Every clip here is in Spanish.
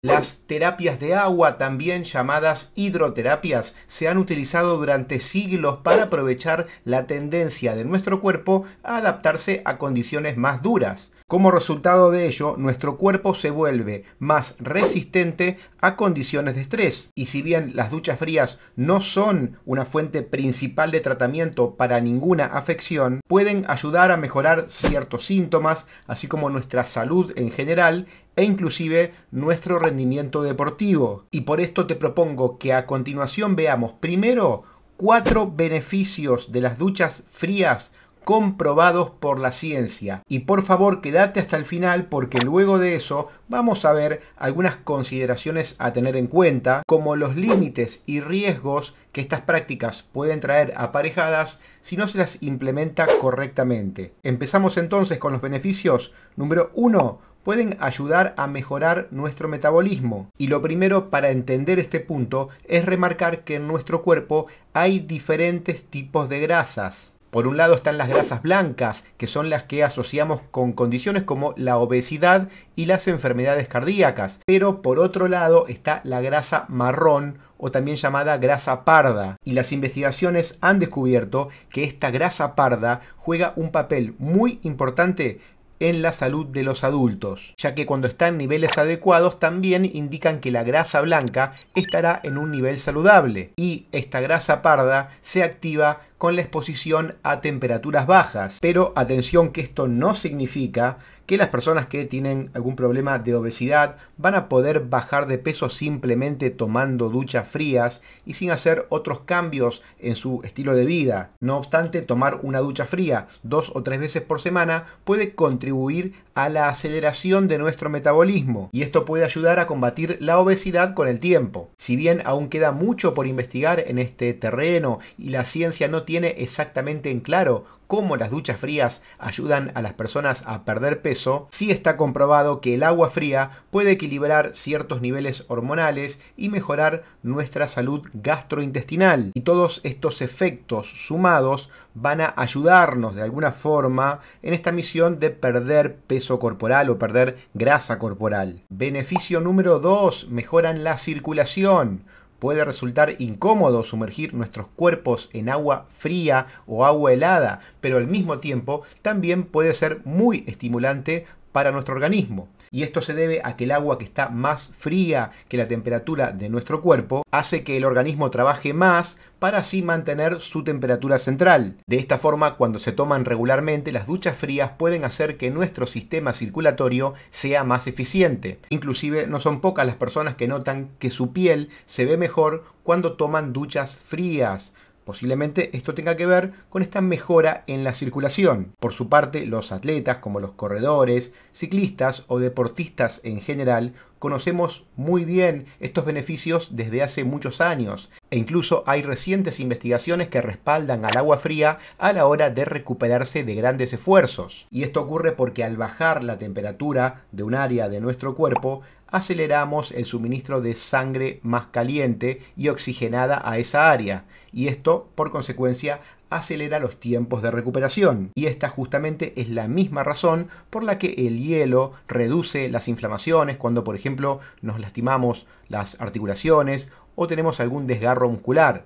Las terapias de agua, también llamadas hidroterapias, se han utilizado durante siglos para aprovechar la tendencia de nuestro cuerpo a adaptarse a condiciones más duras. Como resultado de ello, nuestro cuerpo se vuelve más resistente a condiciones de estrés. Y si bien las duchas frías no son una fuente principal de tratamiento para ninguna afección, pueden ayudar a mejorar ciertos síntomas, así como nuestra salud en general e inclusive nuestro rendimiento deportivo. Y por esto te propongo que a continuación veamos primero cuatro beneficios de las duchas frías comprobados por la ciencia. Y por favor quédate hasta el final porque luego de eso vamos a ver algunas consideraciones a tener en cuenta, como los límites y riesgos que estas prácticas pueden traer aparejadas si no se las implementa correctamente. Empezamos entonces con los beneficios. Número 1 pueden ayudar a mejorar nuestro metabolismo. Y lo primero para entender este punto es remarcar que en nuestro cuerpo hay diferentes tipos de grasas. Por un lado están las grasas blancas, que son las que asociamos con condiciones como la obesidad y las enfermedades cardíacas, pero por otro lado está la grasa marrón o también llamada grasa parda, y las investigaciones han descubierto que esta grasa parda juega un papel muy importante en la salud de los adultos, ya que cuando está en niveles adecuados también indican que la grasa blanca estará en un nivel saludable y esta grasa parda se activa con la exposición a temperaturas bajas. Pero atención que esto no significa que las personas que tienen algún problema de obesidad van a poder bajar de peso simplemente tomando duchas frías y sin hacer otros cambios en su estilo de vida. No obstante, tomar una ducha fría dos o tres veces por semana puede contribuir a la aceleración de nuestro metabolismo y esto puede ayudar a combatir la obesidad con el tiempo. Si bien aún queda mucho por investigar en este terreno y la ciencia no tiene exactamente en claro cómo las duchas frías ayudan a las personas a perder peso, sí está comprobado que el agua fría puede equilibrar ciertos niveles hormonales y mejorar nuestra salud gastrointestinal. Y todos estos efectos sumados van a ayudarnos de alguna forma en esta misión de perder peso corporal o perder grasa corporal. Beneficio número 2, mejoran la circulación. Puede resultar incómodo sumergir nuestros cuerpos en agua fría o agua helada, pero al mismo tiempo también puede ser muy estimulante para nuestro organismo y esto se debe a que el agua que está más fría que la temperatura de nuestro cuerpo hace que el organismo trabaje más para así mantener su temperatura central. De esta forma, cuando se toman regularmente, las duchas frías pueden hacer que nuestro sistema circulatorio sea más eficiente. Inclusive no son pocas las personas que notan que su piel se ve mejor cuando toman duchas frías. Posiblemente esto tenga que ver con esta mejora en la circulación. Por su parte, los atletas como los corredores, ciclistas o deportistas en general conocemos muy bien estos beneficios desde hace muchos años e incluso hay recientes investigaciones que respaldan al agua fría a la hora de recuperarse de grandes esfuerzos. Y esto ocurre porque al bajar la temperatura de un área de nuestro cuerpo, aceleramos el suministro de sangre más caliente y oxigenada a esa área y esto por consecuencia acelera los tiempos de recuperación. Y esta justamente es la misma razón por la que el hielo reduce las inflamaciones cuando, por ejemplo, nos lastimamos las articulaciones o tenemos algún desgarro muscular.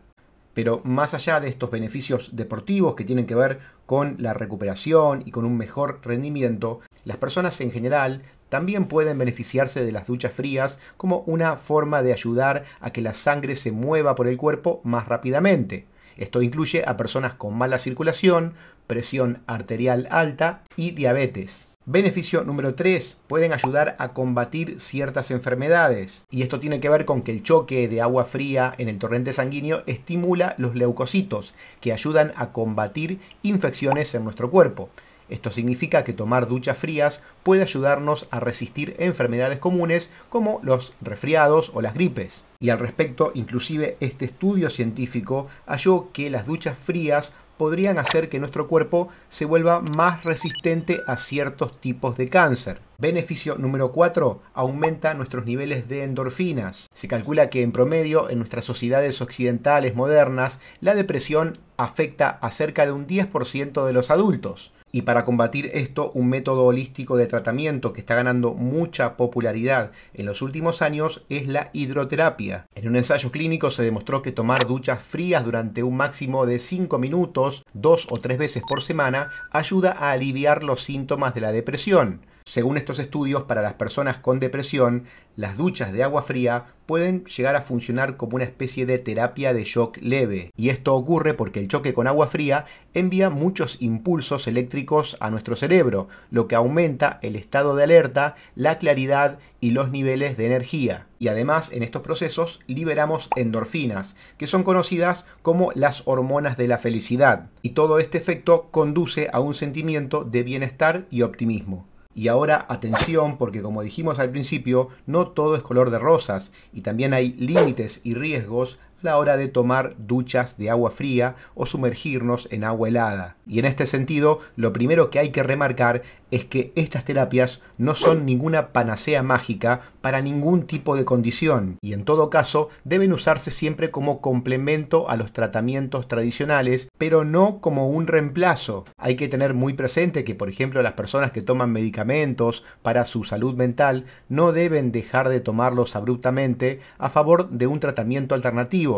Pero más allá de estos beneficios deportivos que tienen que ver con la recuperación y con un mejor rendimiento, las personas en general también pueden beneficiarse de las duchas frías como una forma de ayudar a que la sangre se mueva por el cuerpo más rápidamente. Esto incluye a personas con mala circulación, presión arterial alta y diabetes. Beneficio número 3. Pueden ayudar a combatir ciertas enfermedades. Y esto tiene que ver con que el choque de agua fría en el torrente sanguíneo estimula los leucocitos, que ayudan a combatir infecciones en nuestro cuerpo. Esto significa que tomar duchas frías puede ayudarnos a resistir enfermedades comunes como los resfriados o las gripes. Y al respecto, inclusive este estudio científico halló que las duchas frías podrían hacer que nuestro cuerpo se vuelva más resistente a ciertos tipos de cáncer. Beneficio número 4. Aumenta nuestros niveles de endorfinas. Se calcula que en promedio en nuestras sociedades occidentales modernas la depresión afecta a cerca de un 10% de los adultos. Y para combatir esto, un método holístico de tratamiento que está ganando mucha popularidad en los últimos años es la hidroterapia. En un ensayo clínico se demostró que tomar duchas frías durante un máximo de 5 minutos, dos o tres veces por semana, ayuda a aliviar los síntomas de la depresión. Según estos estudios, para las personas con depresión, las duchas de agua fría pueden llegar a funcionar como una especie de terapia de shock leve. Y esto ocurre porque el choque con agua fría envía muchos impulsos eléctricos a nuestro cerebro, lo que aumenta el estado de alerta, la claridad y los niveles de energía. Y además en estos procesos liberamos endorfinas, que son conocidas como las hormonas de la felicidad. Y todo este efecto conduce a un sentimiento de bienestar y optimismo. Y ahora atención, porque como dijimos al principio, no todo es color de rosas y también hay límites y riesgos la hora de tomar duchas de agua fría o sumergirnos en agua helada. Y en este sentido, lo primero que hay que remarcar es que estas terapias no son ninguna panacea mágica para ningún tipo de condición y en todo caso deben usarse siempre como complemento a los tratamientos tradicionales, pero no como un reemplazo. Hay que tener muy presente que, por ejemplo, las personas que toman medicamentos para su salud mental no deben dejar de tomarlos abruptamente a favor de un tratamiento alternativo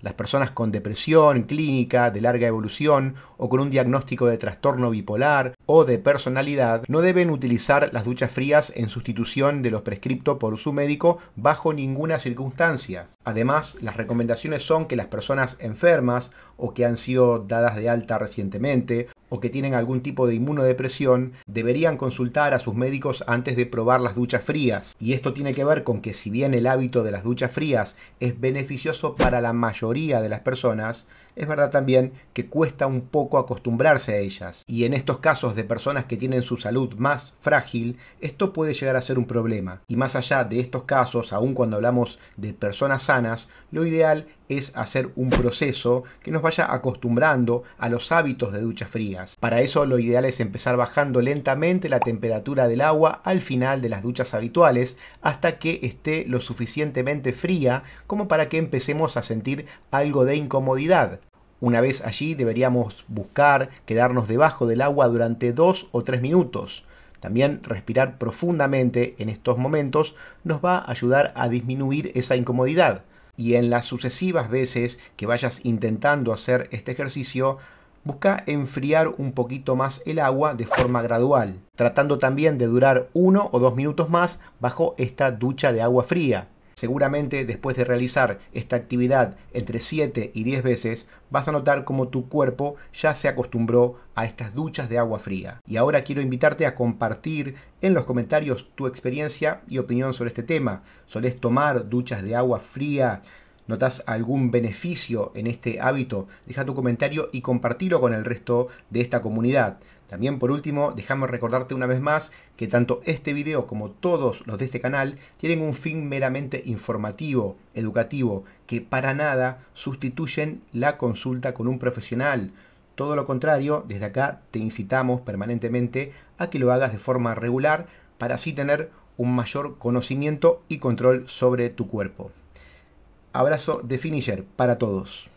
las personas con depresión clínica de larga evolución o con un diagnóstico de trastorno bipolar o de personalidad no deben utilizar las duchas frías en sustitución de los prescriptos por su médico bajo ninguna circunstancia. Además, las recomendaciones son que las personas enfermas o que han sido dadas de alta recientemente o que tienen algún tipo de inmunodepresión deberían consultar a sus médicos antes de probar las duchas frías. Y esto tiene que ver con que si bien el hábito de las duchas frías es beneficioso para la mayoría de las personas, es verdad también que cuesta un poco acostumbrarse a ellas, y en estos casos de personas que tienen su salud más frágil, esto puede llegar a ser un problema. Y más allá de estos casos, aun cuando hablamos de personas sanas, lo ideal es hacer un proceso que nos vaya acostumbrando a los hábitos de duchas frías. Para eso lo ideal es empezar bajando lentamente la temperatura del agua al final de las duchas habituales hasta que esté lo suficientemente fría como para que empecemos a sentir algo de incomodidad. Una vez allí deberíamos buscar quedarnos debajo del agua durante dos o tres minutos. También respirar profundamente en estos momentos nos va a ayudar a disminuir esa incomodidad y en las sucesivas veces que vayas intentando hacer este ejercicio, busca enfriar un poquito más el agua de forma gradual, tratando también de durar uno o dos minutos más bajo esta ducha de agua fría. Seguramente después de realizar esta actividad entre 7 y 10 veces, vas a notar como tu cuerpo ya se acostumbró a estas duchas de agua fría. Y ahora quiero invitarte a compartir en los comentarios tu experiencia y opinión sobre este tema. ¿Solés tomar duchas de agua fría? notas algún beneficio en este hábito, deja tu comentario y compartilo con el resto de esta comunidad. También por último, dejamos recordarte una vez más que tanto este video como todos los de este canal tienen un fin meramente informativo, educativo, que para nada sustituyen la consulta con un profesional. Todo lo contrario, desde acá te incitamos permanentemente a que lo hagas de forma regular para así tener un mayor conocimiento y control sobre tu cuerpo. Abrazo de Finisher para todos.